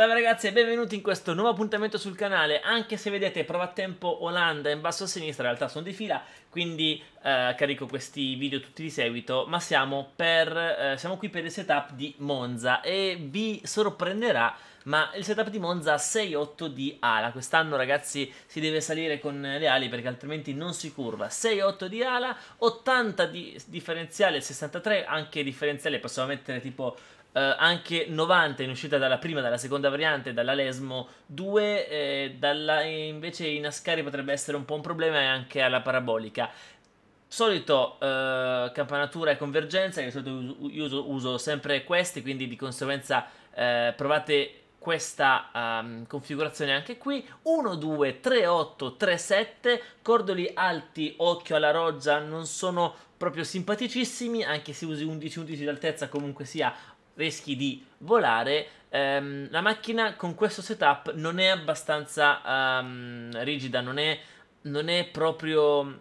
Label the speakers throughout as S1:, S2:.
S1: Salve ragazzi e benvenuti in questo nuovo appuntamento sul canale, anche se vedete prova a tempo Olanda in basso a sinistra, in realtà sono di fila, quindi eh, carico questi video tutti di seguito, ma siamo, per, eh, siamo qui per il setup di Monza e vi sorprenderà ma il setup di Monza 6-8 di ala. Quest'anno, ragazzi, si deve salire con le ali perché altrimenti non si curva. 6-8 di ala, 80 di differenziale, 63 anche differenziale, possiamo mettere tipo Uh, anche 90 in uscita dalla prima, dalla seconda variante, dall'Alesmo 2, eh, dalla, invece in Ascari potrebbe essere un po' un problema e anche alla parabolica. Solito uh, campanatura e convergenza, che di solito uso, uso sempre questi, quindi di conseguenza uh, provate questa um, configurazione anche qui 1 2 3 8 3 7 cordoli alti occhio alla roggia non sono proprio simpaticissimi anche se usi 11 11 d'altezza comunque sia rischi di volare um, la macchina con questo setup non è abbastanza um, rigida non è, non è proprio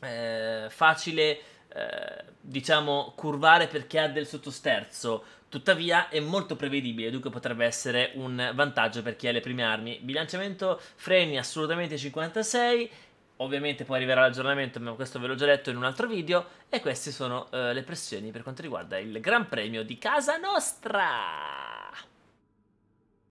S1: eh, facile eh, diciamo, curvare perché ha del sottosterzo. Tuttavia è molto prevedibile, dunque potrebbe essere un vantaggio per chi ha le prime armi. Bilanciamento freni assolutamente 56, ovviamente poi arriverà l'aggiornamento, ma questo ve l'ho già detto in un altro video. E queste sono eh, le pressioni per quanto riguarda il Gran Premio di Casa Nostra!